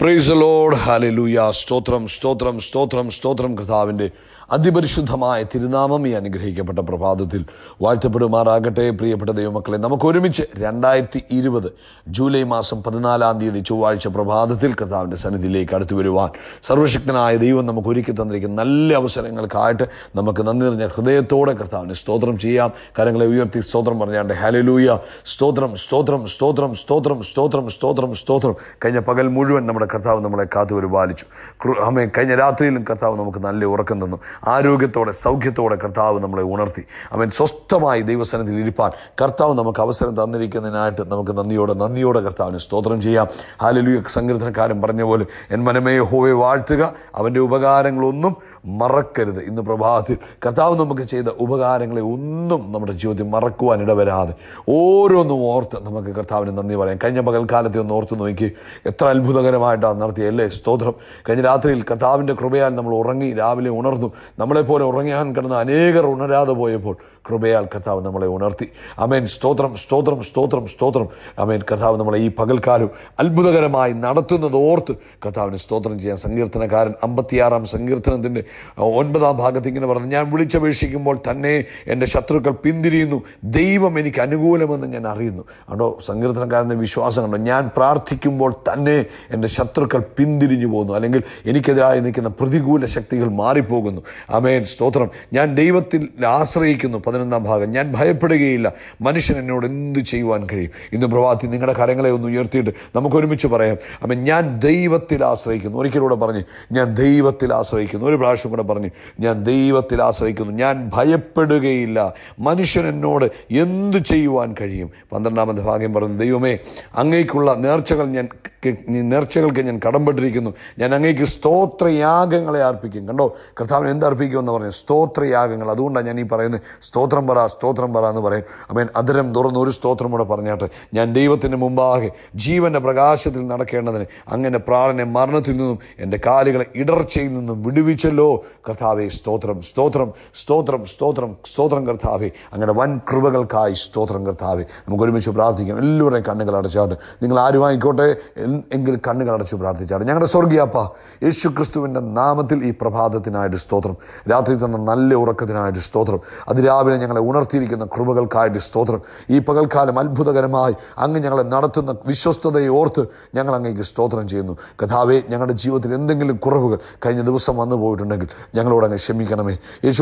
price load hallelujah സ്തോത്രം സ്തോത്രം സ്തോത്രം സ്തോത്രം കർത്താവിൻ്റെ അതിപരിശുദ്ധമായ തിരുനാമം ഈ അനുഗ്രഹിക്കപ്പെട്ട പ്രഭാതത്തിൽ വാഴ്ത്തപ്പെടുമാറാകട്ടെ പ്രിയപ്പെട്ട ദൈവമക്കളെ നമുക്ക് ഒരുമിച്ച് രണ്ടായിരത്തി ഇരുപത് ജൂലൈ മാസം പതിനാലാം തീയതി ചൊവ്വാഴ്ച പ്രഭാതത്തിൽ കർത്താവിൻ്റെ സന്നിധിയിലേക്ക് അടുത്തു വരുവാൻ സർവശക്തനായ ദൈവം നമുക്ക് ഒരുക്കി തന്നിരിക്കുന്ന നല്ല അവസരങ്ങൾക്കായിട്ട് നമുക്ക് നന്ദി നിറഞ്ഞ ഹൃദയത്തോടെ കർത്താവിന് സ്തോത്രം ചെയ്യാം കരങ്ങളെ ഉയർത്തി സ്തോത്രം പറഞ്ഞാണ്ട് ഹാലലൂയ സ്തോത്രം സ്തോത്രം സ്തോത്രം സ്തോത്രം സ്തോത്രം സ്തോത്രം സ്തോത്രം കഴിഞ്ഞ പകൽ മുഴുവൻ നമ്മുടെ കർത്താവ് നമ്മളെ കാത്തു പരിപാലിച്ചു അമ്മേ കഴിഞ്ഞ രാത്രിയിലും കർത്താവ് നമുക്ക് നല്ല ഉറക്കം തന്നു ആരോഗ്യത്തോടെ സൗഖ്യത്തോടെ കർത്താവ് നമ്മളെ ഉണർത്തി അവൻ സ്വസ്ഥമായി ദൈവസനത്തിൽ ഇരിപ്പാൻ കർത്താവ് നമുക്ക് അവസരം തന്നിരിക്കുന്നതിനായിട്ട് നമുക്ക് നന്ദിയോടെ നന്ദിയോടെ കർത്താവിന് സ്തോത്രം ചെയ്യാം ഹാലലു സങ്കീർത്തനക്കാരൻ പറഞ്ഞ പോലെ എൻ മനമേ ഹോയെ വാഴ്ത്തുക അവൻ്റെ ഉപകാരങ്ങളൊന്നും മറക്കരുത് ഇന്ന് പ്രഭാതത്തിൽ കർത്താവ് നമുക്ക് ചെയ്ത ഉപകാരങ്ങളെ ഒന്നും നമ്മുടെ ജീവിതത്തിൽ മറക്കുവാൻ ഇടവരാതെ ഓരോന്നും ഓർത്ത് നമുക്ക് കർത്താവിന് നന്ദി പറയാം കഴിഞ്ഞ പകൽക്കാലത്തെ ഒന്ന് ഓർത്ത് നോക്കി എത്ര അത്ഭുതകരമായിട്ടാണ് നടത്തിയ അല്ലേ സ്തോത്രം കഴിഞ്ഞ രാത്രിയിൽ കർത്താവിൻ്റെ കൃപയാൽ നമ്മൾ ഉറങ്ങി രാവിലെ ഉണർന്നു നമ്മളെപ്പോലെ ഉറങ്ങാൻ കിടന്ന അനേകർ ഉണരാതെ പോയപ്പോൾ കൃപയാൽ കർത്താവ് നമ്മളെ ഉണർത്തി അമേൻ സ്തോത്രം സ്തോത്രം സ്തോത്രം സ്തോത്രം അമേൻ കർത്താവ് നമ്മളെ ഈ പകൽക്കാലം അത്ഭുതകരമായി നടത്തുന്നത് ഓർത്ത് കർത്താവിന് സ്തോത്രം ചെയ്യാൻ സങ്കീർത്തനക്കാരൻ അമ്പത്തിയാറാം സങ്കീർത്തനത്തിൻ്റെ ഒൻപതാം ഭാഗത്ത് ഇങ്ങനെ പറഞ്ഞു ഞാൻ വിളിച്ചപേക്ഷിക്കുമ്പോൾ തന്നെ എൻ്റെ ശത്രുക്കൾ പിന്തിരിയുന്നു ദൈവം എനിക്ക് അനുകൂലമെന്ന് ഞാൻ അറിയുന്നു അതോ സങ്കീർത്തനക്കാരൻ്റെ വിശ്വാസം കണ്ടോ ഞാൻ പ്രാർത്ഥിക്കുമ്പോൾ തന്നെ എൻ്റെ ശത്രുക്കൾ പിന്തിരിഞ്ഞു പോകുന്നു അല്ലെങ്കിൽ എനിക്കെതിരായി നിൽക്കുന്ന പ്രതികൂല ശക്തികൾ മാറിപ്പോകുന്നു അമേൻ സ്തോത്രം ഞാൻ ദൈവത്തിൽ ആശ്രയിക്കുന്നു പതിനൊന്നാം ഭാഗം ഞാൻ ഭയപ്പെടുകയില്ല മനുഷ്യൻ എന്നോട് എന്ത് ചെയ്യുവാൻ കഴിയും ഇന്ന് പ്രഭാതി നിങ്ങളുടെ കരങ്ങളെ ഒന്ന് ഉയർത്തിയിട്ട് നമുക്ക് ഒരുമിച്ച് പറയാം അമേ ഞാൻ ദൈവത്തിൽ ആശ്രയിക്കുന്നു ഒരിക്കലൂടെ പറഞ്ഞ് ഞാൻ ദൈവത്തിൽ ആശ്രയിക്കുന്നു ഒരു പ്രാവശ്യം പ്രാവശ്യം കൂടെ പറഞ്ഞു ഞാൻ ദൈവത്തിൽ ആശ്രയിക്കുന്നു ഞാൻ ഭയപ്പെടുകയില്ല മനുഷ്യൻ എന്നോട് എന്തു ചെയ്യുവാൻ കഴിയും പന്ത്രണ്ടാമത്തെ ഭാഗ്യം പറഞ്ഞു ദൈവമേ അങ്ങേക്കുള്ള നേർച്ചകൾ ഞാൻ നേർച്ചകൾക്ക് ഞാൻ കടമ്പെട്ടിരിക്കുന്നു ഞാൻ അങ്ങേക്ക് സ്തോത്രയാഗങ്ങളെ അർപ്പിക്കും കണ്ടോ കർത്താവിന് എന്തർപ്പിക്കുമെന്ന് പറഞ്ഞു സ്തോത്രയാഗങ്ങൾ അതുകൊണ്ടാണ് ഞാൻ ഈ പറയുന്നത് സ്തോത്രം പറ സ്തോത്രം പറ എന്ന് പറയും അമേൻ അതിരം തുറന്ന് ഒരു സ്തോത്രം കൂടെ പറഞ്ഞാട്ടെ ഞാൻ ദൈവത്തിന് മുമ്പാകെ ജീവൻ്റെ പ്രകാശത്തിൽ നടക്കേണ്ടതിന് അങ്ങനെ പ്രാണനെ മരണത്തിൽ നിന്നും എൻ്റെ കാലുകളെ ഇടർച്ചയിൽ നിന്നും വിടുവിച്ചല്ലോ കർത്താവെ സ്തോത്രം സ്തോത്രം സ്തോത്രം സ്തോത്രം സ്തോത്രം കർത്താവെ അങ്ങനെ വൻ കൃപകൾക്കായി സ്തോത്രം കർത്താവെ നമുക്ക് ഒരുമിച്ച് പ്രാർത്ഥിക്കാം എല്ലാവരുടെയും കണ്ണുകൾ അടച്ചാട്ട് നിങ്ങൾ ആരുമായിക്കോട്ടെ എങ്കിൽ കണ്ണുകൾ അടച്ചു പ്രാർത്ഥിച്ചാണ് ഞങ്ങളുടെ സ്വർഗീയപ്പ യേശു ക്രിസ്തുവിൻ്റെ നാമത്തിൽ ഈ പ്രഭാതത്തിനായിട്ട് സ്തോത്രം രാത്രി തന്ന നല്ല ഉറക്കത്തിനായിട്ട് സ്തോത്രം അതിരാവിലെ ഞങ്ങളെ ഉണർത്തിയിരിക്കുന്ന കൃപകൾക്കായിട്ട് സ്തോത്രം ഈ പകൽക്കാലം അത്ഭുതകരമായി അങ്ങ് ഞങ്ങളെ നടത്തുന്ന വിശ്വസ്തതയെ ഓർത്ത് ഞങ്ങൾ അങ്ങേക്ക് സ്തോത്രം ചെയ്യുന്നു കഥാവെ ഞങ്ങളുടെ ജീവിതത്തിൽ എന്തെങ്കിലും കുറവുകൾ കഴിഞ്ഞ ദിവസം വന്നു പോയിട്ടുണ്ടെങ്കിൽ ഞങ്ങളോട് അങ്ങ് ക്ഷമിക്കണമേ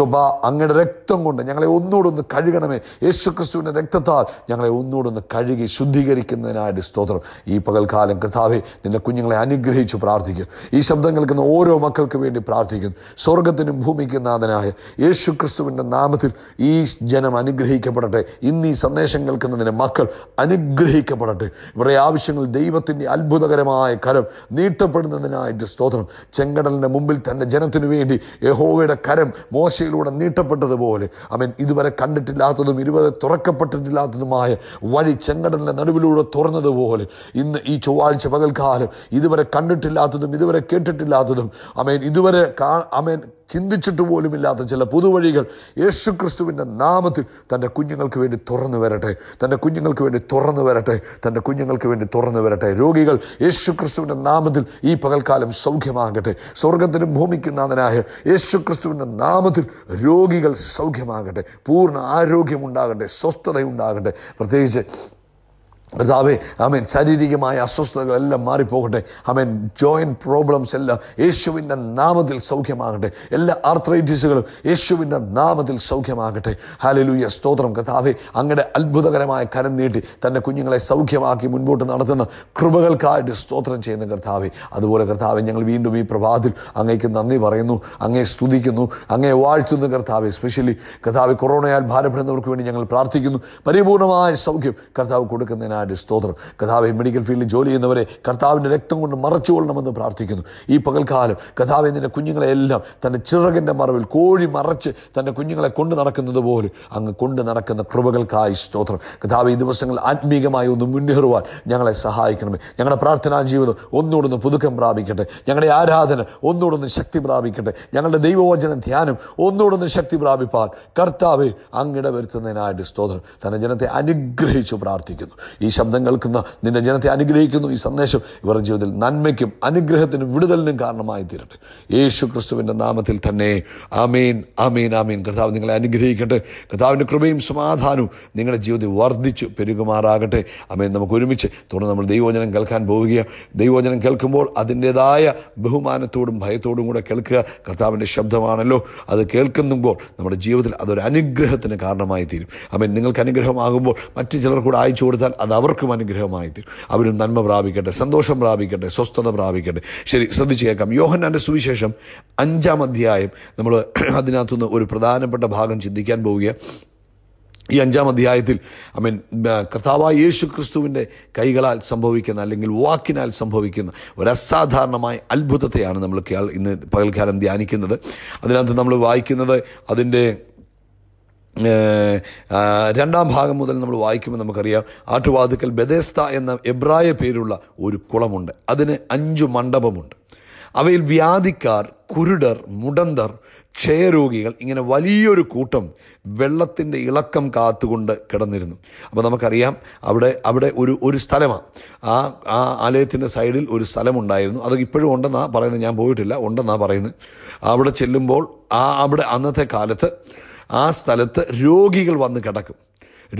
അപ്പ അങ്ങയുടെ രക്തം കൊണ്ട് ഞങ്ങളെ ഒന്നുകൂടൊന്ന് കഴുകണമേ യേശു ക്രിസ്തുവിൻ്റെ രക്തത്താൽ ഞങ്ങളെ ഒന്നുകൂടൊന്ന് കഴുകി ശുദ്ധീകരിക്കുന്നതിനായിട്ട് സ്തോത്രം ഈ പകൽക്കാലം കൃത കർത്താവെ നിന്റെ കുഞ്ഞുങ്ങളെ അനുഗ്രഹിച്ച് പ്രാർത്ഥിക്കും ഈ ശബ്ദം കേൾക്കുന്ന ഓരോ മക്കൾക്ക് വേണ്ടി പ്രാർത്ഥിക്കും സ്വർഗത്തിനും ഭൂമിക്കും നാഥനായ യേശു ക്രിസ്തുവിൻ്റെ നാമത്തിൽ ഈ ജനം അനുഗ്രഹിക്കപ്പെടട്ടെ ഇന്ന് ഈ സന്ദേശം കേൾക്കുന്ന മക്കൾ അനുഗ്രഹിക്കപ്പെടട്ടെ ഇവരുടെ ആവശ്യങ്ങൾ ദൈവത്തിൻ്റെ അത്ഭുതകരമായ കരം നീട്ടപ്പെടുന്നതിനായിട്ട് സ്തോത്രം ചെങ്കടലിൻ്റെ മുമ്പിൽ തൻ്റെ ജനത്തിനു വേണ്ടി യഹോവയുടെ കരം മോശയിലൂടെ നീട്ടപ്പെട്ടതുപോലെ അവൻ ഇതുവരെ കണ്ടിട്ടില്ലാത്തതും ഇരുപത് തുറക്കപ്പെട്ടിട്ടില്ലാത്തതുമായ വഴി ചെങ്കടലിൻ്റെ നടുവിലൂടെ തുറന്നതുപോലെ ഇന്ന് ഈ ചൊവ്വാഴ്ച കാഴ്ച പകൽക്കാലം ഇതുവരെ കണ്ടിട്ടില്ലാത്തതും ഇതുവരെ കേട്ടിട്ടില്ലാത്തതും അമേൻ ഇതുവരെ കാ അമേൻ ചിന്തിച്ചിട്ട് പോലുമില്ലാത്ത ചില പുതുവഴികൾ യേശു ക്രിസ്തുവിൻ്റെ നാമത്തിൽ തൻ്റെ കുഞ്ഞുങ്ങൾക്ക് വേണ്ടി തുറന്നു വരട്ടെ തൻ്റെ കുഞ്ഞുങ്ങൾക്ക് വേണ്ടി തുറന്നു വരട്ടെ തൻ്റെ കുഞ്ഞുങ്ങൾക്ക് വേണ്ടി തുറന്നു വരട്ടെ രോഗികൾ യേശു ക്രിസ്തുവിൻ്റെ നാമത്തിൽ ഈ പകൽക്കാലം സൗഖ്യമാകട്ടെ സ്വർഗത്തിന് ഭൂമിക്കുന്നതിനായ യേശു ക്രിസ്തുവിൻ്റെ നാമത്തിൽ രോഗികൾ സൗഖ്യമാകട്ടെ പൂർണ്ണ ആരോഗ്യമുണ്ടാകട്ടെ സ്വസ്ഥതയുണ്ടാകട്ടെ പ്രത്യേകിച്ച് കർത്താവെ ആമേൻ ശാരീരികമായ അസ്വസ്ഥതകളെല്ലാം മാറിപ്പോകട്ടെ ആമേൻ ജോയിൻറ്റ് പ്രോബ്ലംസ് എല്ലാം യേശുവിൻ്റെ നാമത്തിൽ സൗഖ്യമാകട്ടെ എല്ലാ ആർത്രൈറ്റിസുകളും യേശുവിൻ്റെ നാമത്തിൽ സൗഖ്യമാകട്ടെ ഹാലലൂയ സ്തോത്രം കർത്താവെ അങ്ങയുടെ അത്ഭുതകരമായ കരം നീട്ടി തൻ്റെ കുഞ്ഞുങ്ങളെ സൗഖ്യമാക്കി മുൻപോട്ട് നടത്തുന്ന കൃപകൾക്കായിട്ട് സ്തോത്രം ചെയ്യുന്ന കർത്താവെ അതുപോലെ കർത്താവെ ഞങ്ങൾ വീണ്ടും ഈ പ്രഭാതത്തിൽ അങ്ങേക്ക് നന്ദി പറയുന്നു അങ്ങേ സ്തുതിക്കുന്നു അങ്ങേ വാഴ്ത്തുന്നു കർത്താവെ സ്പെഷ്യലി കർത്താവ് കൊറോണയാൽ ഭാരപ്പെടുന്നവർക്ക് വേണ്ടി ഞങ്ങൾ പ്രാർത്ഥിക്കുന്നു പരിപൂർണമായ സൗഖ്യം കർത്താവ് കൊടുക്കുന്നതിന് ദൈവനാട് സ്തോത്രം കഥാവ് മെഡിക്കൽ ഫീൽഡിൽ ജോലി ചെയ്യുന്നവരെ കർത്താവിൻ്റെ രക്തം കൊണ്ട് മറച്ചുകൊള്ളണമെന്ന് പ്രാർത്ഥിക്കുന്നു ഈ പകൽക്കാലം കഥാവ് എന്നിൻ്റെ കുഞ്ഞുങ്ങളെല്ലാം തൻ്റെ ചിറകിൻ്റെ മറവിൽ കോഴി മറച്ച് തൻ്റെ കുഞ്ഞുങ്ങളെ കൊണ്ട് നടക്കുന്നത് പോലും അങ്ങ് കൊണ്ട് നടക്കുന്ന കൃപകൾക്കായി സ്തോത്രം കഥാവ് ഈ ദിവസങ്ങൾ ആത്മീകമായി ഒന്ന് മുന്നേറുവാൻ ഞങ്ങളെ സഹായിക്കണമേ ഞങ്ങളുടെ പ്രാർത്ഥനാ ജീവിതം ഒന്നുകൂടൊന്ന് പുതുക്കം പ്രാപിക്കട്ടെ ഞങ്ങളുടെ ആരാധന ഒന്നുകൂടൊന്ന് ശക്തി പ്രാപിക്കട്ടെ ഞങ്ങളുടെ ദൈവവചന ധ്യാനം ഒന്നുകൂടൊന്ന് ശക്തി പ്രാപിപ്പാൻ കർത്താവ് അങ്ങിട വരുത്തുന്നതിനായിട്ട് സ്തോത്രം തൻ്റെ ജനത്തെ അനുഗ്രഹിച്ചു പ്രാർത്ഥിക്കുന്നു ഈ ശബ്ദം കേൾക്കുന്ന നിന്റെ ജനത്തെ അനുഗ്രഹിക്കുന്നു ഈ സന്ദേശം ഇവരുടെ ജീവിതത്തിൽ നന്മയ്ക്കും അനുഗ്രഹത്തിനും വിടുതലിനും കാരണമായി തീരട്ടെ യേശു ക്രിസ്തുവിൻ്റെ നാമത്തിൽ തന്നെ അമീൻ അമീൻ അമീൻ കർത്താവ് നിങ്ങളെ അനുഗ്രഹിക്കട്ടെ കർത്താവിൻ്റെ കൃപയും സമാധാനവും നിങ്ങളുടെ ജീവിതത്തിൽ വർദ്ധിച്ചു പെരുകുമാറാകട്ടെ അമീൻ നമുക്ക് ഒരുമിച്ച് തുടർന്ന് നമ്മൾ ദൈവോചനം കേൾക്കാൻ പോവുകയാണ് ദൈവോചനം കേൾക്കുമ്പോൾ അതിൻ്റേതായ ബഹുമാനത്തോടും ഭയത്തോടും കൂടെ കേൾക്കുക കർത്താവിൻ്റെ ശബ്ദമാണല്ലോ അത് കേൾക്കുമ്പോൾ നമ്മുടെ ജീവിതത്തിൽ അതൊരു അനുഗ്രഹത്തിന് കാരണമായി തീരും അമീൻ നിങ്ങൾക്ക് അനുഗ്രഹമാകുമ്പോൾ മറ്റു ചിലർ കൂടെ അയച്ചു കൊടുത്താൽ അത് അവർക്കും അനുഗ്രഹമായി തീരും അവരും നന്മ പ്രാപിക്കട്ടെ സന്തോഷം പ്രാപിക്കട്ടെ സ്വസ്ഥത പ്രാപിക്കട്ടെ ശരി ശ്രദ്ധിച്ചു കേൾക്കാം യോഹന്നാൻ്റെ സുവിശേഷം അഞ്ചാം അധ്യായം നമ്മൾ അതിനകത്തുനിന്ന് ഒരു പ്രധാനപ്പെട്ട ഭാഗം ചിന്തിക്കാൻ പോവുക ഈ അഞ്ചാം അധ്യായത്തിൽ ഐ മീൻ കർത്താവായ യേശു ക്രിസ്തുവിൻ്റെ കൈകളാൽ സംഭവിക്കുന്ന അല്ലെങ്കിൽ വാക്കിനാൽ സംഭവിക്കുന്ന ഒരു അസാധാരണമായ അത്ഭുതത്തെയാണ് നമ്മൾ ഇന്ന് പകൽക്കാലം ധ്യാനിക്കുന്നത് അതിനകത്ത് നമ്മൾ വായിക്കുന്നത് അതിൻ്റെ രണ്ടാം ഭാഗം മുതൽ നമ്മൾ വായിക്കുമ്പോൾ നമുക്കറിയാം ആട്ടുവാതുക്കൽ ബദേസ്ത എന്ന എബ്രായ പേരുള്ള ഒരു കുളമുണ്ട് അതിന് അഞ്ചു മണ്ഡപമുണ്ട് അവയിൽ വ്യാധിക്കാർ കുരുടർ മുടന്തർ ക്ഷയരോഗികൾ ഇങ്ങനെ വലിയൊരു കൂട്ടം വെള്ളത്തിൻ്റെ ഇളക്കം കാത്തുകൊണ്ട് കിടന്നിരുന്നു അപ്പോൾ നമുക്കറിയാം അവിടെ അവിടെ ഒരു ഒരു സ്ഥലമാണ് ആ ആ ആലയത്തിൻ്റെ സൈഡിൽ ഒരു സ്ഥലമുണ്ടായിരുന്നു അത് ഇപ്പോഴും ഉണ്ടെന്നാണ് പറയുന്നത് ഞാൻ പോയിട്ടില്ല ഉണ്ടെന്നാണ് പറയുന്നത് അവിടെ ചെല്ലുമ്പോൾ ആ അവിടെ അന്നത്തെ കാലത്ത് ആ സ്ഥലത്ത് രോഗികൾ വന്ന് കിടക്കും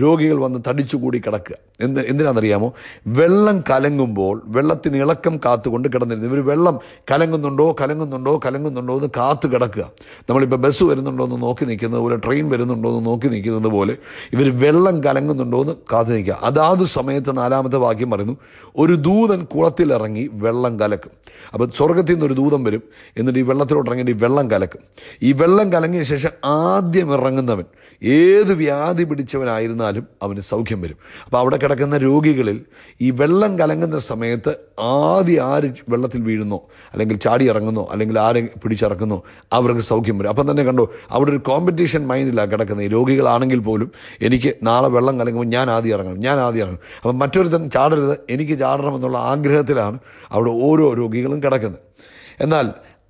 രോഗികൾ വന്ന് തടിച്ചുകൂടി കിടക്കുക എന്ത് എന്തിനാണെന്നറിയാമോ വെള്ളം കലങ്ങുമ്പോൾ വെള്ളത്തിന് ഇളക്കം കാത്തുകൊണ്ട് കിടന്നിരുന്നു ഇവർ വെള്ളം കലങ്ങുന്നുണ്ടോ കലങ്ങുന്നുണ്ടോ കലങ്ങുന്നുണ്ടോ എന്ന് കാത്തു കിടക്കുക നമ്മളിപ്പോൾ ബസ് വരുന്നുണ്ടോ എന്ന് നോക്കി നിൽക്കുന്നത് പോലെ ട്രെയിൻ വരുന്നുണ്ടോ എന്ന് നോക്കി നിൽക്കുന്നത് പോലെ ഇവർ വെള്ളം കലങ്ങുന്നുണ്ടോ എന്ന് കാത്തു നിൽക്കുക അതാത് സമയത്ത് നാലാമത്തെ വാക്യം പറയുന്നു ഒരു ദൂതൻ കുളത്തിലിറങ്ങി വെള്ളം കലക്കും അപ്പോൾ സ്വർഗത്തിൽ നിന്ന് ഒരു ദൂതം വരും എന്നിട്ട് ഈ വെള്ളത്തിലോട്ട് ഇറങ്ങിയിട്ട് ഈ വെള്ളം കലക്കും ഈ വെള്ളം കലങ്ങിയ ശേഷം ആദ്യം ഇറങ്ങുന്നവൻ ഏത് വ്യാധി പിടിച്ചവനായിരുന്നാലും അവന് സൗഖ്യം വരും അപ്പോൾ അവിടെ കിടക്കുന്ന രോഗികളിൽ ഈ വെള്ളം കലങ്ങുന്ന സമയത്ത് ആദ്യം ആര് വെള്ളത്തിൽ വീഴുന്നോ അല്ലെങ്കിൽ ചാടി ഇറങ്ങുന്നോ അല്ലെങ്കിൽ ആരെ പിടിച്ചിറക്കുന്നോ അവർക്ക് സൗഖ്യം വരും അപ്പം തന്നെ കണ്ടോ അവിടെ ഒരു കോമ്പറ്റീഷൻ മൈൻഡിലാണ് കിടക്കുന്നത് ഈ രോഗികളാണെങ്കിൽ പോലും എനിക്ക് നാളെ വെള്ളം കലങ്ങുമ്പോൾ ഞാൻ ആദ്യം ഇറങ്ങണം ഞാൻ ആദ്യം ഇറങ്ങണം അപ്പം മറ്റൊരുത്തൻ ചാടരുത് എനിക്ക് ചാടണമെന്നുള്ള ആഗ്രഹത്തിലാണ് അവിടെ ഓരോ രോഗികളും കിടക്കുന്നത് എന്നാൽ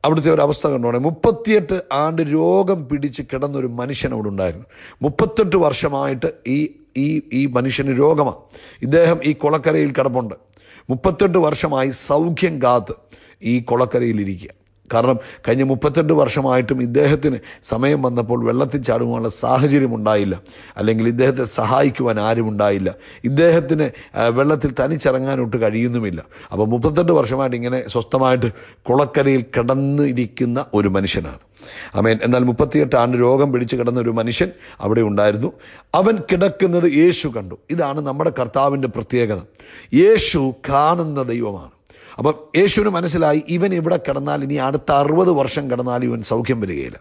അവിടുത്തെ ഒരു അവസ്ഥ കണ്ടോണേ മുപ്പത്തിയെട്ട് ആണ്ട് രോഗം പിടിച്ച് കിടന്നൊരു മനുഷ്യൻ അവിടെ ഉണ്ടായിരുന്നു മുപ്പത്തെട്ട് വർഷമായിട്ട് ഈ ഈ ഈ മനുഷ്യന് രോഗമാണ് ഇദ്ദേഹം ഈ കുളക്കരയിൽ കിടപ്പുണ്ട് മുപ്പത്തെട്ട് വർഷമായി സൗഖ്യം കാത്ത് ഈ കുളക്കരയിലിരിക്കുക കാരണം കഴിഞ്ഞ മുപ്പത്തെട്ട് വർഷമായിട്ടും ഇദ്ദേഹത്തിന് സമയം വന്നപ്പോൾ വെള്ളത്തിൽ ചാടുവാനുള്ള സാഹചര്യം ഉണ്ടായില്ല അല്ലെങ്കിൽ ഇദ്ദേഹത്തെ സഹായിക്കുവാൻ ഉണ്ടായില്ല ഇദ്ദേഹത്തിന് വെള്ളത്തിൽ തനിച്ചിറങ്ങാനൊട്ട് കഴിയുന്നുമില്ല അപ്പോൾ മുപ്പത്തെട്ട് വർഷമായിട്ട് ഇങ്ങനെ സ്വസ്ഥമായിട്ട് കുളക്കരയിൽ കിടന്ന് ഇരിക്കുന്ന ഒരു മനുഷ്യനാണ് അമേൻ എന്നാൽ മുപ്പത്തിയെട്ട് ആണ്ട് രോഗം പിടിച്ചു കിടന്ന ഒരു മനുഷ്യൻ അവിടെ ഉണ്ടായിരുന്നു അവൻ കിടക്കുന്നത് യേശു കണ്ടു ഇതാണ് നമ്മുടെ കർത്താവിൻ്റെ പ്രത്യേകത യേശു കാണുന്ന ദൈവമാണ് അപ്പം യേശുവിന് മനസ്സിലായി ഇവൻ ഇവിടെ കിടന്നാൽ ഇനി അടുത്ത അറുപത് വർഷം കിടന്നാൽ ഇവൻ സൗഖ്യം വരികയില്ല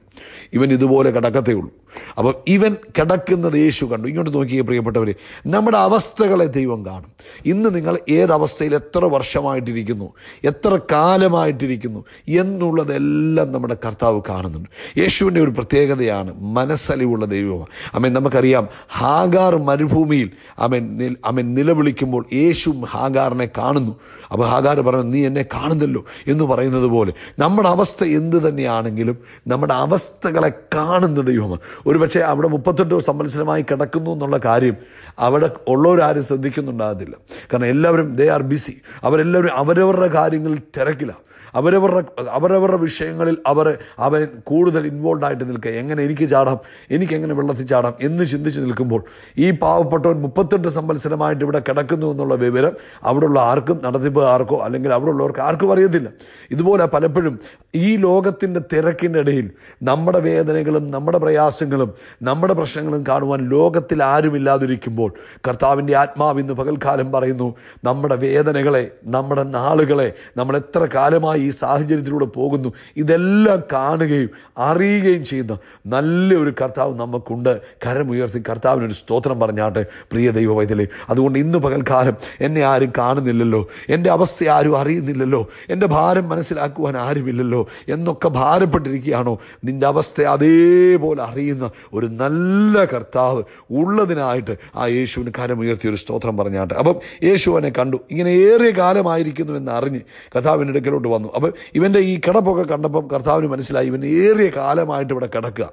ഇവൻ ഇതുപോലെ കിടക്കത്തേ ഉള്ളൂ അപ്പം ഇവൻ കിടക്കുന്നത് യേശു കണ്ടു ഇങ്ങോട്ട് നോക്കിയേ പ്രിയപ്പെട്ടവർ നമ്മുടെ അവസ്ഥകളെ ദൈവം കാണും ഇന്ന് നിങ്ങൾ ഏത് എത്ര വർഷമായിട്ടിരിക്കുന്നു എത്ര കാലമായിട്ടിരിക്കുന്നു എന്നുള്ളതെല്ലാം നമ്മുടെ കർത്താവ് കാണുന്നുണ്ട് യേശുവിൻ്റെ ഒരു പ്രത്യേകതയാണ് മനസ്സലിവുള്ള ദൈവമാണ് അമ്മ നമുക്കറിയാം ഹാഗാർ മരുഭൂമിയിൽ അമ്മ അമ്മ നിലവിളിക്കുമ്പോൾ യേശു ഹാഗാറിനെ കാണുന്നു അപ്പോൾ ഹാഗാർ പറഞ്ഞു നീ എന്നെ കാണുന്നല്ലോ എന്ന് പറയുന്നത് പോലെ നമ്മുടെ അവസ്ഥ എന്ത് തന്നെയാണെങ്കിലും നമ്മുടെ അവസ്ഥകളെ കാണുന്ന ദൈവമാണ് ഒരുപക്ഷെ അവിടെ മുപ്പത്തെട്ട് സംവത്സരമായി കിടക്കുന്നു എന്നുള്ള കാര്യം അവിടെ ഉള്ളവരാരും ശ്രദ്ധിക്കുന്നുണ്ടാകത്തില്ല കാരണം എല്ലാവരും ദേ ആർ ബിസി അവരെല്ലാവരും അവരവരുടെ കാര്യങ്ങളിൽ തിരക്കിലാണ് അവരവരുടെ അവരവരുടെ വിഷയങ്ങളിൽ അവർ അവൻ കൂടുതൽ ഇൻവോൾവ് ആയിട്ട് നിൽക്കുക എങ്ങനെ എനിക്ക് ചാടാം എനിക്കെങ്ങനെ വെള്ളത്തിൽ ചാടാം എന്ന് ചിന്തിച്ച് നിൽക്കുമ്പോൾ ഈ പാവപ്പെട്ടവൻ മുപ്പത്തെട്ട് സമ്പത്സരമായിട്ട് ഇവിടെ കിടക്കുന്നു എന്നുള്ള വിവരം അവിടെയുള്ള ആർക്കും ആർക്കോ അല്ലെങ്കിൽ ഉള്ളവർക്ക് ആർക്കും അറിയത്തില്ല ഇതുപോലെ പലപ്പോഴും ഈ ലോകത്തിൻ്റെ തിരക്കിൻ്റെ ഇടയിൽ നമ്മുടെ വേദനകളും നമ്മുടെ പ്രയാസങ്ങളും നമ്മുടെ പ്രശ്നങ്ങളും കാണുവാൻ ലോകത്തിൽ ആരുമില്ലാതിരിക്കുമ്പോൾ കർത്താവിൻ്റെ ആത്മാവ് ഇന്ന് പകൽക്കാലം പറയുന്നു നമ്മുടെ വേദനകളെ നമ്മുടെ നാളുകളെ നമ്മൾ എത്ര കാലമായി ഈ സാഹചര്യത്തിലൂടെ പോകുന്നു ഇതെല്ലാം കാണുകയും അറിയുകയും ചെയ്യുന്ന നല്ലൊരു കർത്താവ് നമുക്കുണ്ട് കരമുയർത്തി കർത്താവിനൊരു സ്തോത്രം പറഞ്ഞാട്ട് പ്രിയ ദൈവ വൈദ്യലെ അതുകൊണ്ട് ഇന്ന് പകൽക്കാലം എന്നെ ആരും കാണുന്നില്ലല്ലോ എൻ്റെ അവസ്ഥ ആരും അറിയുന്നില്ലല്ലോ എൻ്റെ ഭാരം മനസ്സിലാക്കുവാൻ ആരുമില്ലല്ലോ എന്നൊക്കെ ഭാരപ്പെട്ടിരിക്കുകയാണോ നിൻ്റെ അവസ്ഥ അതേപോലെ അറിയുന്ന ഒരു നല്ല കർത്താവ് ഉള്ളതിനായിട്ട് ആ യേശുവിന് കരമുയർത്തി ഒരു സ്തോത്രം പറഞ്ഞാട്ട് അപ്പം യേശുവിനെ കണ്ടു ഇങ്ങനെ ഏറെ കാലമായിരിക്കുന്നു എന്ന് അറിഞ്ഞ് കർത്താവിൻ്റെ അടുക്കലോട്ട് വന്നു അപ്പോൾ ഇവൻ്റെ ഈ കിടപ്പൊക്കെ കണ്ടപ്പം കർത്താവിന് മനസ്സിലായി ഇവൻ ഏറിയ കാലമായിട്ട് ഇവിടെ കിടക്കുക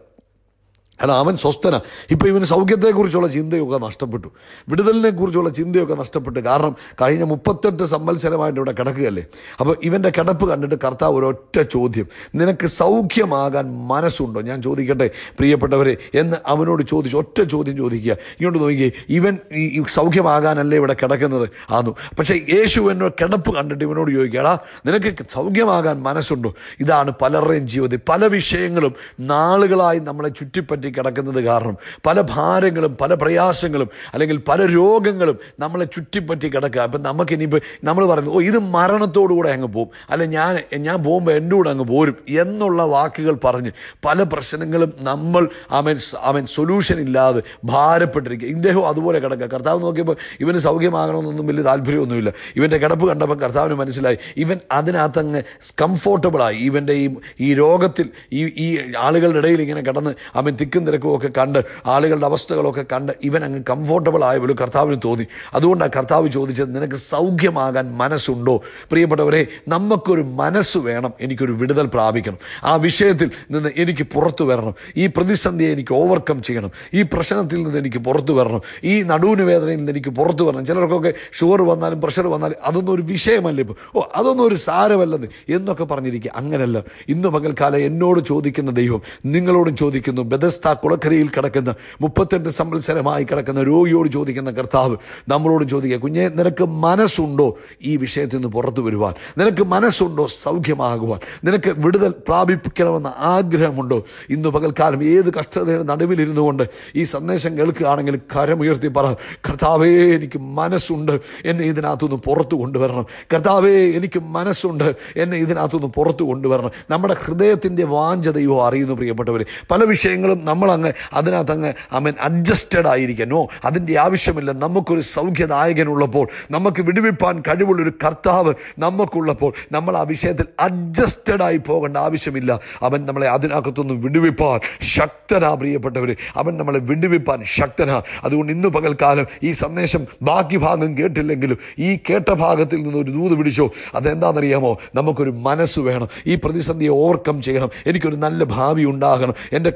കാരണം അവൻ സ്വസ്ഥന ഇപ്പോൾ ഇവന് സൗഖ്യത്തെക്കുറിച്ചുള്ള ചിന്തയൊക്കെ നഷ്ടപ്പെട്ടു വിടുതലിനെക്കുറിച്ചുള്ള ചിന്തയൊക്കെ നഷ്ടപ്പെട്ടു കാരണം കഴിഞ്ഞ മുപ്പത്തെട്ട് സമ്മത്സരമായിട്ട് ഇവിടെ കിടക്കുകയല്ലേ അപ്പോൾ ഇവൻ്റെ കിടപ്പ് കണ്ടിട്ട് കർത്താവ് ഒരൊറ്റ ചോദ്യം നിനക്ക് സൗഖ്യമാകാൻ മനസ്സുണ്ടോ ഞാൻ ചോദിക്കട്ടെ പ്രിയപ്പെട്ടവരെ എന്ന് അവനോട് ചോദിച്ചു ഒറ്റ ചോദ്യം ചോദിക്കുക ഇങ്ങോട്ട് നോക്കിയേ ഇവൻ ഈ സൗഖ്യമാകാനല്ലേ ഇവിടെ കിടക്കുന്നത് ആന്നു പക്ഷേ യേശു എന്നോട് കിടപ്പ് കണ്ടിട്ട് ഇവനോട് ചോദിക്കുകയാടാ നിനക്ക് സൗഖ്യമാകാൻ മനസ്സുണ്ടോ ഇതാണ് പലരുടെയും ജീവിതത്തിൽ പല വിഷയങ്ങളും നാളുകളായി നമ്മളെ ചുറ്റിപ്പറ്റി ചുറ്റി കിടക്കുന്നത് കാരണം പല ഭാരങ്ങളും പല പ്രയാസങ്ങളും അല്ലെങ്കിൽ പല രോഗങ്ങളും നമ്മളെ ചുറ്റിപ്പറ്റി കിടക്കുക അപ്പം നമുക്കിനിയിപ്പോൾ നമ്മൾ പറയുന്നത് ഓ ഇത് മരണത്തോടുകൂടെ അങ്ങ് പോകും അല്ലെ ഞാൻ ഞാൻ പോകുമ്പോൾ എൻ്റെ കൂടെ അങ്ങ് പോരും എന്നുള്ള വാക്കുകൾ പറഞ്ഞ് പല പ്രശ്നങ്ങളും നമ്മൾ അവൻ അവൻ സൊല്യൂഷൻ ഇല്ലാതെ ഭാരപ്പെട്ടിരിക്കുക ഇദ്ദേഹം അതുപോലെ കിടക്കുക കർത്താവ് നോക്കിയപ്പോൾ ഇവന് സൗഖ്യമാകണമെന്നൊന്നും വലിയ താല്പര്യമൊന്നുമില്ല ഇവൻ്റെ കിടപ്പ് കണ്ടപ്പോൾ കർത്താവിന് മനസ്സിലായി ഇവൻ അങ്ങ് കംഫോർട്ടബിളായി ഇവൻ്റെ ഈ ഈ രോഗത്തിൽ ഈ ഈ ആളുകളുടെ ഇടയിൽ ഇങ്ങനെ കിടന്ന് അവൻ തിക്ക് നിൽക്കും നിരക്കുമൊക്കെ കണ്ട് ആളുകളുടെ അവസ്ഥകളൊക്കെ കണ്ട് ഇവൻ അങ്ങ് കംഫോർട്ടബിൾ ആയപ്പോൾ കർത്താവിന് തോന്നി അതുകൊണ്ടാണ് കർത്താവ് ചോദിച്ചത് നിനക്ക് സൗഖ്യമാകാൻ മനസ്സുണ്ടോ പ്രിയപ്പെട്ടവരെ നമുക്കൊരു മനസ്സ് വേണം എനിക്കൊരു വിടുതൽ പ്രാപിക്കണം ആ വിഷയത്തിൽ നിന്ന് എനിക്ക് പുറത്തു വരണം ഈ പ്രതിസന്ധിയെ എനിക്ക് ഓവർകം ചെയ്യണം ഈ പ്രശ്നത്തിൽ നിന്ന് എനിക്ക് പുറത്തു വരണം ഈ നടുവിന് വേദനയിൽ നിന്ന് എനിക്ക് പുറത്തു വരണം ചിലർക്കൊക്കെ ഷുഗർ വന്നാലും പ്രഷർ വന്നാലും അതൊന്നും ഒരു വിഷയമല്ല ഇപ്പോൾ ഓ അതൊന്നും ഒരു സാരമല്ലെന്ന് എന്നൊക്കെ പറഞ്ഞിരിക്കുക അങ്ങനല്ല ഇന്ന് പകൽക്കാലം എന്നോട് ചോദിക്കുന്ന ദൈവം നിങ്ങളോടും ചോദിക്കുന്നു ബദസ്ത അവസ്ഥ കുളക്കരയിൽ കിടക്കുന്ന മുപ്പത്തെട്ട് സംവത്സരമായി കിടക്കുന്ന രോഗിയോട് ചോദിക്കുന്ന കർത്താവ് നമ്മളോട് ചോദിക്കുക കുഞ്ഞെ നിനക്ക് മനസ്സുണ്ടോ ഈ വിഷയത്തിൽ നിന്ന് പുറത്തു വരുവാൻ നിനക്ക് മനസ്സുണ്ടോ സൗഖ്യമാകുവാൻ നിനക്ക് വിടുതൽ പ്രാപിപ്പിക്കണമെന്ന ആഗ്രഹമുണ്ടോ ഇന്ന് പകൽക്കാലം ഏത് കഷ്ടതയുടെ നടുവിലിരുന്നു കൊണ്ട് ഈ സന്ദേശം കേൾക്കുകയാണെങ്കിൽ കരമുയർത്തി പറ കർത്താവേ എനിക്ക് മനസ്സുണ്ട് എന്നെ ഇതിനകത്തുനിന്ന് പുറത്തു കൊണ്ടുവരണം കർത്താവേ എനിക്ക് മനസ്സുണ്ട് എന്നെ ഇതിനകത്തുനിന്ന് പുറത്തു കൊണ്ടുവരണം നമ്മുടെ ഹൃദയത്തിൻ്റെ വാഞ്ചതയോ അറിയുന്നു പ്രിയപ്പെട്ടവർ പല വിഷയങ്ങളും നമ്മളങ്ങ് അതിനകത്തങ്ങ് അമൻ അഡ്ജസ്റ്റഡ് ആയിരിക്കുക നോ അതിൻ്റെ ആവശ്യമില്ല നമുക്കൊരു സൗഖ്യദായകനുള്ളപ്പോൾ നമുക്ക് വിടുവിപ്പാൻ കഴിവുള്ളൊരു കർത്താവ് നമുക്കുള്ളപ്പോൾ നമ്മൾ ആ വിഷയത്തിൽ അഡ്ജസ്റ്റഡ് ആയി പോകേണ്ട ആവശ്യമില്ല അവൻ നമ്മളെ അതിനകത്തുനിന്ന് വിടുവിപ്പാൻ ശക്തനാ പ്രിയപ്പെട്ടവർ അവൻ നമ്മളെ വിടുവിപ്പാൻ ശക്തനാ അതുകൊണ്ട് ഇന്ന് പകൽക്കാലം ഈ സന്ദേശം ബാക്കി ഭാഗം കേട്ടില്ലെങ്കിലും ഈ കേട്ട ഭാഗത്തിൽ നിന്ന് ഒരു ദൂത് പിടിച്ചോ അതെന്താണെന്നറിയാമോ നമുക്കൊരു മനസ്സ് വേണം ഈ പ്രതിസന്ധിയെ ഓവർകം ചെയ്യണം എനിക്കൊരു നല്ല ഭാവി ഉണ്ടാകണം എൻ്റെ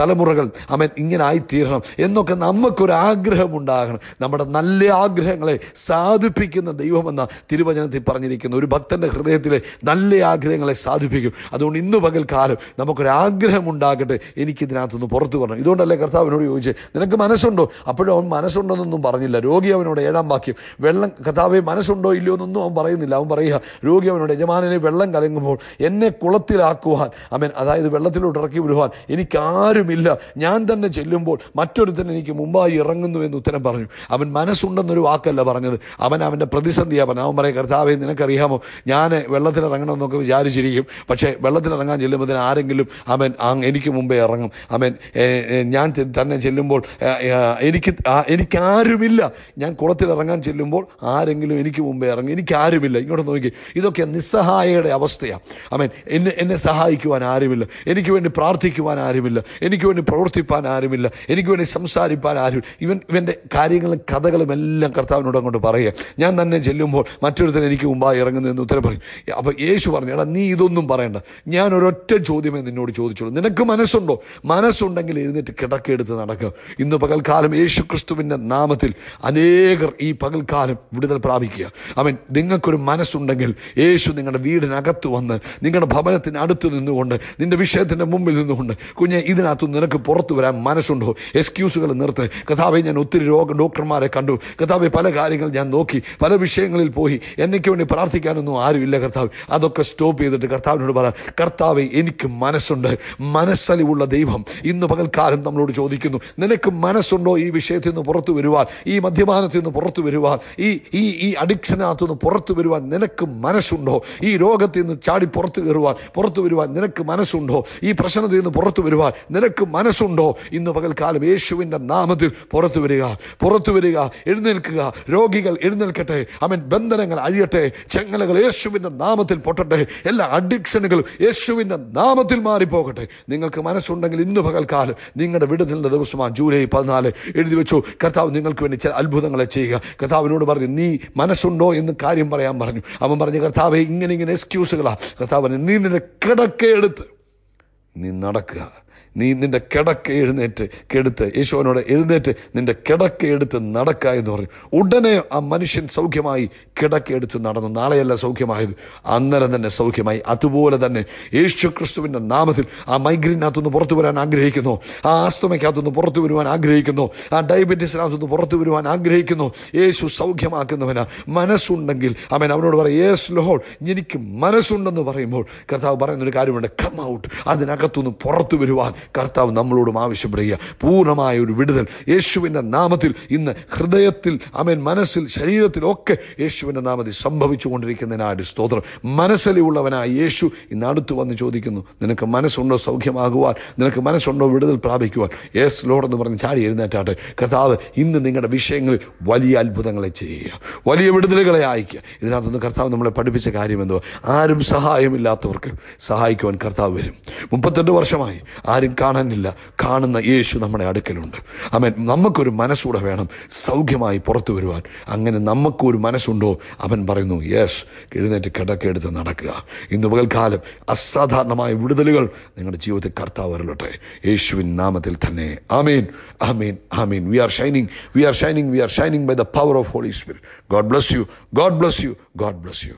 തലമുറ തലമുറകൾ അവൻ ഇങ്ങനെ ആയിത്തീരണം എന്നൊക്കെ നമുക്കൊരു നമ്മുടെ നല്ല ആഗ്രഹങ്ങളെ സാധിപ്പിക്കുന്ന ദൈവമെന്ന തിരുവചനത്തിൽ പറഞ്ഞിരിക്കുന്നു ഒരു ഭക്തൻ്റെ ഹൃദയത്തിലെ നല്ല ആഗ്രഹങ്ങളെ സാധിപ്പിക്കും അതുകൊണ്ട് ഇന്ന് പകൽക്കാലം നമുക്കൊരാഗ്രഹം ഉണ്ടാകട്ടെ എനിക്കിതിനകത്തുനിന്ന് പുറത്തു വരണം ഇതുകൊണ്ടല്ലേ കർത്താവിനോട് ചോദിച്ചത് നിനക്ക് മനസ്സുണ്ടോ അപ്പോഴും അവൻ മനസ്സുണ്ടെന്നൊന്നും പറഞ്ഞില്ല രോഗി അവനോട് ഏഴാം വാക്യം വെള്ളം കർത്താവെ മനസ്സുണ്ടോ ഇല്ലയോ എന്നൊന്നും അവൻ പറയുന്നില്ല അവൻ പറയുക രോഗി അവനോട് യജമാനനെ വെള്ളം കലങ്ങുമ്പോൾ എന്നെ കുളത്തിലാക്കുവാൻ അവൻ അതായത് വെള്ളത്തിലോട്ട് ഇറക്കി വിടുവാൻ എനിക്കാരുമില്ല ഇല്ല ഞാൻ തന്നെ ചെല്ലുമ്പോൾ മറ്റൊരുത്തൻ എനിക്ക് മുമ്പായി ഇറങ്ങുന്നു എന്ന് ഉത്തരം പറഞ്ഞു അവൻ മനസ്സുണ്ടെന്നൊരു വാക്കല്ല പറഞ്ഞത് അവൻ അവൻ്റെ പ്രതിസന്ധിയാ പറഞ്ഞത് അവൻ പറയും കർത്താവെ നിനക്കറിയാമോ ഞാൻ വെള്ളത്തിലിറങ്ങണമെന്നൊക്കെ വിചാരിച്ചിരിക്കും പക്ഷേ വെള്ളത്തിലിറങ്ങാൻ തന്നെ ആരെങ്കിലും അവൻ എനിക്ക് മുമ്പേ ഇറങ്ങും അവൻ ഞാൻ തന്നെ ചെല്ലുമ്പോൾ എനിക്ക് എനിക്കാരുമില്ല ഞാൻ കുളത്തിലിറങ്ങാൻ ചെല്ലുമ്പോൾ ആരെങ്കിലും എനിക്ക് മുമ്പേ ഇറങ്ങും എനിക്കാരുമില്ല ഇങ്ങോട്ട് നോക്കി ഇതൊക്കെ നിസ്സഹായയുടെ അവസ്ഥയാണ് അവൻ എന്നെ എന്നെ സഹായിക്കുവാൻ ആരുമില്ല എനിക്ക് വേണ്ടി പ്രാർത്ഥിക്കുവാൻ ആരുമില്ല എനിക്ക് വേണ്ടി വേണ്ടി പ്രവർത്തിപ്പാൻ ആരുമില്ല എനിക്ക് വേണ്ടി സംസാരിപ്പാൻ ആരും ഇവൻ ഇവൻ്റെ കാര്യങ്ങളും കഥകളും എല്ലാം കർത്താവിനോട് അങ്ങോട്ട് പറയുക ഞാൻ തന്നെ ചെല്ലുമ്പോൾ മറ്റൊരുത്തൻ എനിക്ക് മുമ്പായി ഇറങ്ങുന്നതെന്ന് ഉത്തരം പറയും അപ്പോൾ യേശു പറഞ്ഞു എടാ നീ ഇതൊന്നും പറയണ്ട ഞാൻ ഒരൊറ്റ ചോദ്യമേ നിന്നോട് ചോദിച്ചുള്ളൂ നിനക്ക് മനസ്സുണ്ടോ മനസ്സുണ്ടെങ്കിൽ എഴുന്നേറ്റ് കിടക്കെടുത്ത് നടക്കുക ഇന്ന് പകൽക്കാലം യേശു ക്രിസ്തുവിൻ്റെ നാമത്തിൽ അനേകർ ഈ പകൽക്കാലം വിടുതൽ പ്രാപിക്കുക അവൻ നിങ്ങൾക്കൊരു മനസ്സുണ്ടെങ്കിൽ യേശു നിങ്ങളുടെ വീടിനകത്ത് വന്ന് നിങ്ങളുടെ ഭവനത്തിന് അടുത്ത് നിന്നുകൊണ്ട് നിൻ്റെ വിഷയത്തിൻ്റെ മുമ്പിൽ നിന്നുകൊണ്ട് കുഞ്ഞെ ഇതിനകത്ത് നിനക്ക് നിങ്ങൾക്ക് പുറത്തു വരാൻ മനസ്സുണ്ടോ എക്സ്ക്യൂസുകൾ നിർത്ത് കഥാവെ ഞാൻ ഒത്തിരി രോഗ ഡോക്ടർമാരെ കണ്ടു കഥാവെ പല കാര്യങ്ങൾ ഞാൻ നോക്കി പല വിഷയങ്ങളിൽ പോയി എന്നേക്ക് വേണ്ടി പ്രാർത്ഥിക്കാനൊന്നും ആരുമില്ല കർത്താവ് അതൊക്കെ സ്റ്റോപ്പ് ചെയ്തിട്ട് കർത്താവിനോട് പറ കർത്താവെ എനിക്ക് മനസ്സുണ്ട് മനസ്സലിവുള്ള ദൈവം ഇന്ന് പകൽക്കാലം നമ്മളോട് ചോദിക്കുന്നു നിനക്ക് മനസ്സുണ്ടോ ഈ വിഷയത്തിൽ നിന്ന് പുറത്തു വരുവാൻ ഈ മദ്യപാനത്തിൽ നിന്ന് പുറത്തു വരുവാൻ ഈ ഈ ഈ അഡിക്ഷനകത്തു നിന്ന് പുറത്തു വരുവാൻ നിനക്ക് മനസ്സുണ്ടോ ഈ രോഗത്തിൽ നിന്ന് ചാടി പുറത്തു കയറുവാൻ പുറത്തു വരുവാൻ നിനക്ക് മനസ്സുണ്ടോ ഈ പ്രശ്നത്തിൽ നിന്ന് പുറത്തു വരുവാൻ നിനക്ക് മനസ്സുണ്ടോ ഇന്ന് പകൽക്കാലം യേശുവിൻ്റെ നാമത്തിൽ പുറത്തു വരിക പുറത്തു വരിക എഴുന്നേൽക്കുക രോഗികൾ എഴുന്നേൽക്കട്ടെ അവൻ ബന്ധനങ്ങൾ അഴിയട്ടെ ചെങ്ങലകൾ യേശുവിൻ്റെ നാമത്തിൽ പൊട്ടട്ടെ എല്ലാ അഡിക്ഷനുകളും യേശുവിൻ്റെ നാമത്തിൽ മാറിപ്പോകട്ടെ നിങ്ങൾക്ക് മനസ്സുണ്ടെങ്കിൽ ഇന്ന് പകൽക്കാലം നിങ്ങളുടെ വിടുതലിൻ്റെ ദിവസമാണ് ജൂലൈ പതിനാല് എഴുതി വെച്ചു കർത്താവ് നിങ്ങൾക്ക് വേണ്ടി ചില അത്ഭുതങ്ങളെ ചെയ്യുക കർത്താവിനോട് പറഞ്ഞു നീ മനസ്സുണ്ടോ എന്ന് കാര്യം പറയാൻ പറഞ്ഞു അവൻ പറഞ്ഞു കർത്താവെ ഇങ്ങനെ ഇങ്ങനെ എക്സ്ക്യൂസുകളാണ് കർത്താവ് നീ നിന്റെ കിടക്കെടുത്ത് നീ നടക്കുക നീ നിന്റെ കിടക്ക എഴുന്നേറ്റ് കെടുത്ത് യേശുവിനോട് എഴുന്നേറ്റ് നിന്റെ കിടക്ക എടുത്ത് നടക്ക എന്ന് പറഞ്ഞു ഉടനെ ആ മനുഷ്യൻ സൗഖ്യമായി കിടക്ക എടുത്ത് നടന്നു നാളെയല്ല സൗഖ്യമായത് അന്നേരം തന്നെ സൗഖ്യമായി അതുപോലെ തന്നെ യേശു ക്രിസ്തുവിൻ്റെ നാമത്തിൽ ആ മൈഗ്രീനകത്തുനിന്ന് പുറത്തു വരാൻ ആഗ്രഹിക്കുന്നു ആ ആസ്തമയ്ക്കകത്തുനിന്ന് പുറത്തു വരുവാൻ ആഗ്രഹിക്കുന്നു ആ ഡയബറ്റീസിനകത്തുനിന്ന് പുറത്തു വരുവാൻ ആഗ്രഹിക്കുന്നു യേശു സൗഖ്യമാക്കുന്നവനാ മനസ്സുണ്ടെങ്കിൽ അവൻ അവനോട് പറയും യേസ് ലോഡ് എനിക്ക് മനസ്സുണ്ടെന്ന് പറയുമ്പോൾ കർത്താവ് പറയുന്നൊരു കാര്യമുണ്ട് കം ഔട്ട് അതിനകത്തുനിന്ന് പുറത്തു വരുവാൻ കർത്താവ് നമ്മളോടും ആവശ്യപ്പെടുക പൂർണ്ണമായ ഒരു വിടുതൽ യേശുവിൻ്റെ നാമത്തിൽ ഇന്ന് ഹൃദയത്തിൽ അമൻ മനസ്സിൽ ശരീരത്തിൽ ഒക്കെ യേശുവിൻ്റെ നാമത്തിൽ സംഭവിച്ചു കൊണ്ടിരിക്കുന്നതിനായിട്ട് സ്തോത്രം മനസ്സിലുള്ളവനായ യേശു ഇന്ന് അടുത്ത് വന്ന് ചോദിക്കുന്നു നിനക്ക് മനസ്സുണ്ടോ സൗഖ്യമാകുവാൻ നിനക്ക് മനസ്സുണ്ടോ വിടുതൽ പ്രാപിക്കുവാൻ യേസ് ലോഡെന്ന് പറഞ്ഞ് ചാടി എഴുന്നേറ്റാട്ടെ കർത്താവ് ഇന്ന് നിങ്ങളുടെ വിഷയങ്ങളിൽ വലിയ അത്ഭുതങ്ങളെ ചെയ്യുക വലിയ വിടുതലുകളെ അയക്കുക ഇതിനകത്തുനിന്ന് കർത്താവ് നമ്മളെ പഠിപ്പിച്ച കാര്യം എന്തുവാ ആരും സഹായമില്ലാത്തവർക്ക് സഹായിക്കുവാൻ കർത്താവ് വരും മുപ്പത്തെട്ട് വർഷമായി ആരും ആരും കാണാനില്ല കാണുന്ന യേശു നമ്മുടെ അടുക്കലുണ്ട് അമൻ നമുക്കൊരു മനസ്സൂടെ വേണം സൗഖ്യമായി പുറത്തു വരുവാൻ അങ്ങനെ നമുക്കൊരു മനസ്സുണ്ടോ അവൻ പറയുന്നു യേശ് എഴുന്നേറ്റ് കിടക്കെടുത്ത് നടക്കുക ഇന്ന് പകൽക്കാലം അസാധാരണമായ വിടുതലുകൾ നിങ്ങളുടെ ജീവിതത്തിൽ കർത്താവ് വരലോട്ടെ യേശുവിൻ നാമത്തിൽ തന്നെ ആമീൻ ആമീൻ ആമീൻ we are shining we are shining we are shining by the power of Holy Spirit God bless you God bless you God bless U